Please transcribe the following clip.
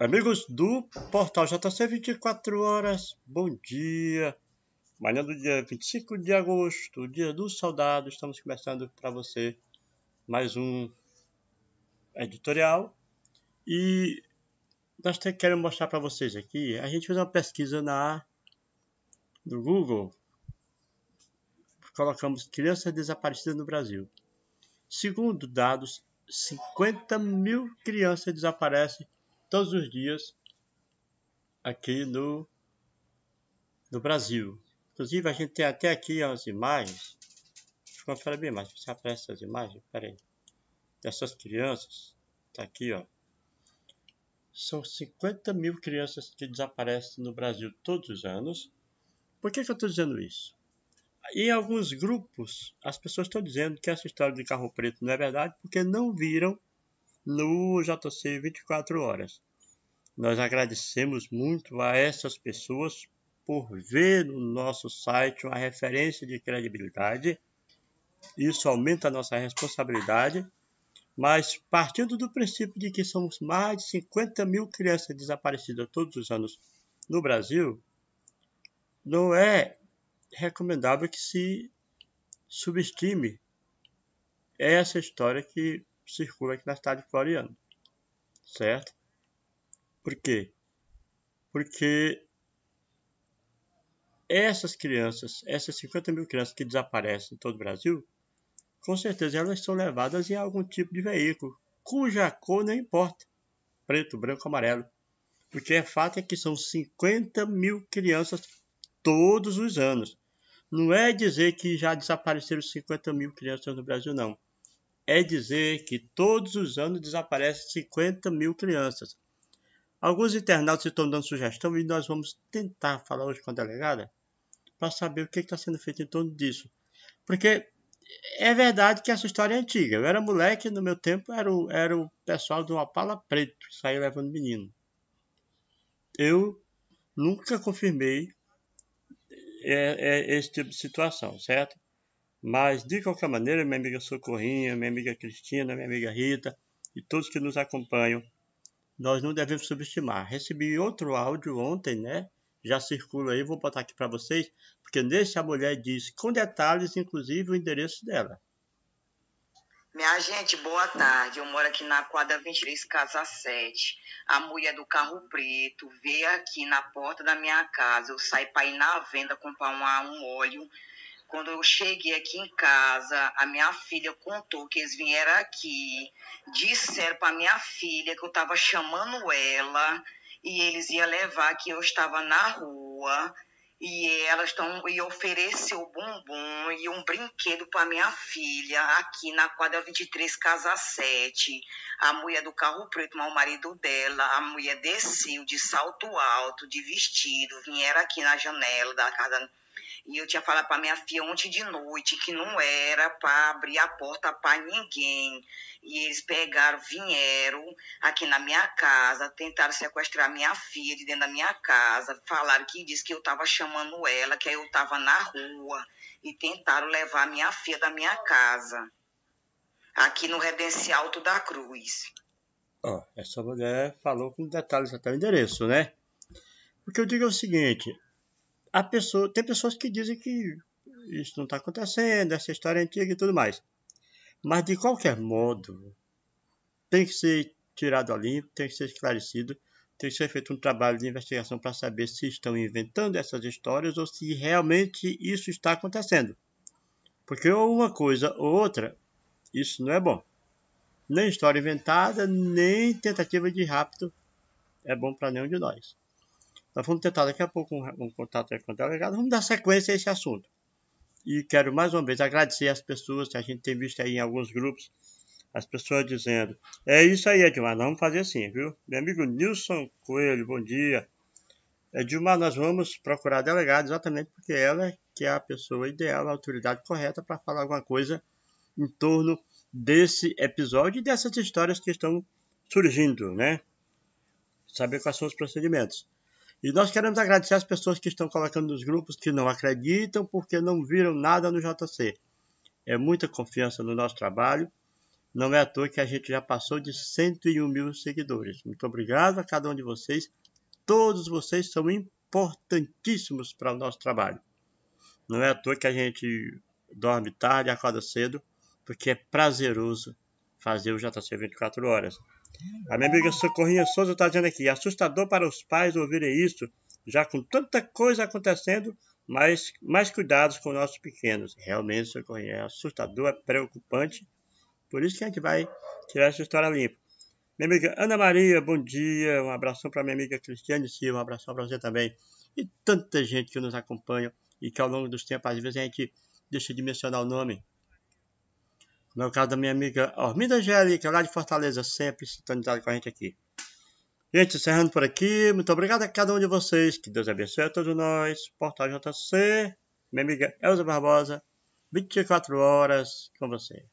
Amigos do portal JC 24 horas, bom dia. Manhã do dia 25 de agosto, dia do soldado, estamos começando para você mais um editorial. E nós queremos mostrar para vocês aqui, a gente fez uma pesquisa na no Google. Colocamos crianças desaparecidas no Brasil. Segundo dados, 50 mil crianças desaparecem todos os dias aqui no, no Brasil. Inclusive, a gente tem até aqui as imagens. Deixa eu conferir bem mais. Você aparece essas imagens? Pera aí. Dessas crianças. Tá aqui, ó. São 50 mil crianças que desaparecem no Brasil todos os anos. Por que, que eu estou dizendo isso? Em alguns grupos, as pessoas estão dizendo que essa história de carro preto não é verdade porque não viram no JC 24 Horas. Nós agradecemos muito a essas pessoas por ver no nosso site uma referência de credibilidade. Isso aumenta a nossa responsabilidade, mas partindo do princípio de que somos mais de 50 mil crianças desaparecidas todos os anos no Brasil, não é recomendável que se subestime essa história que circula aqui na cidade de Floriano, certo? Por quê? Porque essas crianças, essas 50 mil crianças que desaparecem em todo o Brasil, com certeza elas são levadas em algum tipo de veículo, cuja cor não importa, preto, branco, amarelo. O que é fato é que são 50 mil crianças todos os anos. Não é dizer que já desapareceram 50 mil crianças no Brasil, não é dizer que todos os anos desaparecem 50 mil crianças. Alguns internautas estão dando sugestão e nós vamos tentar falar hoje com a delegada para saber o que é está sendo feito em torno disso. Porque é verdade que essa história é antiga. Eu era moleque, no meu tempo era o, era o pessoal do Apala Preto que saía levando menino. Eu nunca confirmei é, é, esse tipo de situação, certo? Mas, de qualquer maneira, minha amiga Socorrinha, minha amiga Cristina, minha amiga Rita e todos que nos acompanham, nós não devemos subestimar. Recebi outro áudio ontem, né? Já circula aí, vou botar aqui para vocês, porque nesse a mulher diz, com detalhes, inclusive, o endereço dela. Minha gente, boa tarde. Eu moro aqui na quadra 23, casa 7. A mulher do carro preto veio aqui na porta da minha casa. Eu saí para ir na venda comprar um, um óleo quando eu cheguei aqui em casa, a minha filha contou que eles vieram aqui, disseram para minha filha que eu estava chamando ela e eles iam levar que eu estava na rua e elas estão e ofereceu bombom e um brinquedo para minha filha aqui na quadra 23 casa 7 a mulher do carro preto mas o marido dela a mulher desceu de salto alto de vestido vieram aqui na janela da casa e eu tinha falado para minha filha ontem de noite que não era para abrir a porta para ninguém. E eles pegaram, vieram aqui na minha casa, tentaram sequestrar minha filha de dentro da minha casa. Falaram que disse que eu estava chamando ela, que eu estava na rua. E tentaram levar minha filha da minha casa, aqui no Redencial Alto da Cruz. Ó, oh, essa mulher falou com detalhes até o endereço, né? Porque eu digo é o seguinte, a pessoa, tem pessoas que dizem que isso não está acontecendo, essa história é antiga e tudo mais. Mas de qualquer modo, tem que ser tirado a limpo, tem que ser esclarecido, tem que ser feito um trabalho de investigação para saber se estão inventando essas histórias ou se realmente isso está acontecendo. Porque ou uma coisa ou outra, isso não é bom. Nem história inventada, nem tentativa de rapto é bom para nenhum de nós. Nós vamos tentar daqui a pouco um, um contato com o delegado, vamos dar sequência a esse assunto. E quero mais uma vez agradecer as pessoas que a gente tem visto aí em alguns grupos, as pessoas dizendo: É isso aí, Edmar, nós vamos fazer assim, viu? Meu amigo Nilson Coelho, bom dia. Edmar, nós vamos procurar a delegada exatamente porque ela é que é a pessoa ideal, a autoridade correta para falar alguma coisa em torno desse episódio e dessas histórias que estão surgindo, né? Saber quais são os procedimentos. E nós queremos agradecer as pessoas que estão colocando nos grupos que não acreditam porque não viram nada no JC. É muita confiança no nosso trabalho. Não é à toa que a gente já passou de 101 mil seguidores. Muito obrigado a cada um de vocês. Todos vocês são importantíssimos para o nosso trabalho. Não é à toa que a gente dorme tarde e acorda cedo, porque é prazeroso fazer o JC 24 horas. A minha amiga Socorrinha Souza está dizendo aqui: assustador para os pais ouvirem isso, já com tanta coisa acontecendo, mas mais cuidados com nossos pequenos. Realmente, Socorrinha, é assustador, é preocupante. Por isso que a gente vai tirar essa história limpa. Minha amiga Ana Maria, bom dia. Um abração para minha amiga Cristiane Silva, um abração para você também. E tanta gente que nos acompanha e que ao longo dos tempos, às vezes, a gente deixa de mencionar o nome. No caso da minha amiga Arminda Angélica, lá de Fortaleza, sempre sintonizada com a gente aqui. Gente, encerrando por aqui, muito obrigado a cada um de vocês, que Deus abençoe a todos nós. Portal JC, minha amiga Elza Barbosa, 24 horas com você.